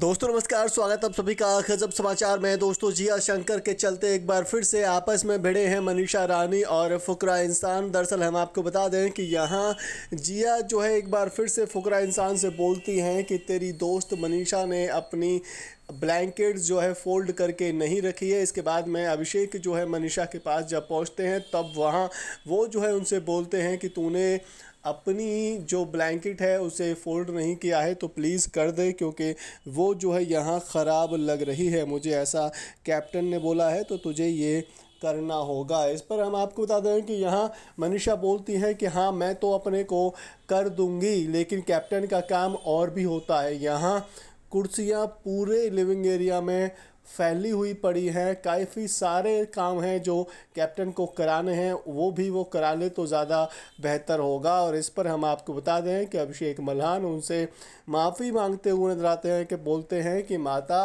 दोस्तों नमस्कार स्वागत आप सभी का खजब समाचार में दोस्तों जिया शंकर के चलते एक बार फिर से आपस में भिड़े हैं मनीषा रानी और फुकरा इंसान दरअसल हम आपको बता दें कि यहाँ जिया जो है एक बार फिर से फुकरा इंसान से बोलती हैं कि तेरी दोस्त मनीषा ने अपनी ब्लैंकेट जो है फोल्ड करके नहीं रखी है इसके बाद में अभिषेक जो है मनीषा के पास जब पहुँचते हैं तब वहाँ वो जो है उनसे बोलते हैं कि तूने अपनी जो ब्लैंकेट है उसे फोल्ड नहीं किया है तो प्लीज़ कर दे क्योंकि वो जो है यहाँ ख़राब लग रही है मुझे ऐसा कैप्टन ने बोला है तो तुझे ये करना होगा इस पर हम आपको बता दें कि यहाँ मनीषा बोलती है कि हाँ मैं तो अपने को कर दूंगी लेकिन कैप्टन का काम और भी होता है यहाँ कुर्सियाँ पूरे लिविंग एरिया में फैली हुई पड़ी हैं काफ़ी सारे काम हैं जो कैप्टन को कराने हैं वो भी वो करा ले तो ज़्यादा बेहतर होगा और इस पर हम आपको बता दें कि अभिषेक मल्हान उनसे माफ़ी मांगते हुए नजर आते हैं कि बोलते हैं कि माता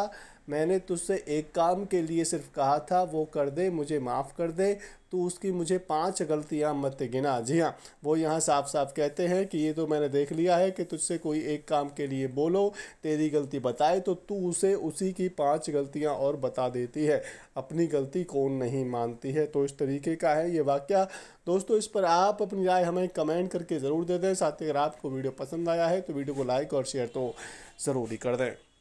मैंने तुझसे एक काम के लिए सिर्फ कहा था वो कर दे मुझे माफ़ कर दे तो उसकी मुझे पांच गलतियां मत गिना जी हाँ वो यहाँ साफ साफ कहते हैं कि ये तो मैंने देख लिया है कि तुझसे कोई एक काम के लिए बोलो तेरी गलती बताए तो तू उसे उसी की पांच गलतियां और बता देती है अपनी गलती कौन नहीं मानती है तो इस तरीके का है ये वाक्य दोस्तों इस पर आप अपनी राय हमें कमेंट करके ज़रूर दे दें साथ ही अगर आपको वीडियो पसंद आया है तो वीडियो को लाइक और शेयर तो ज़रूरी कर दें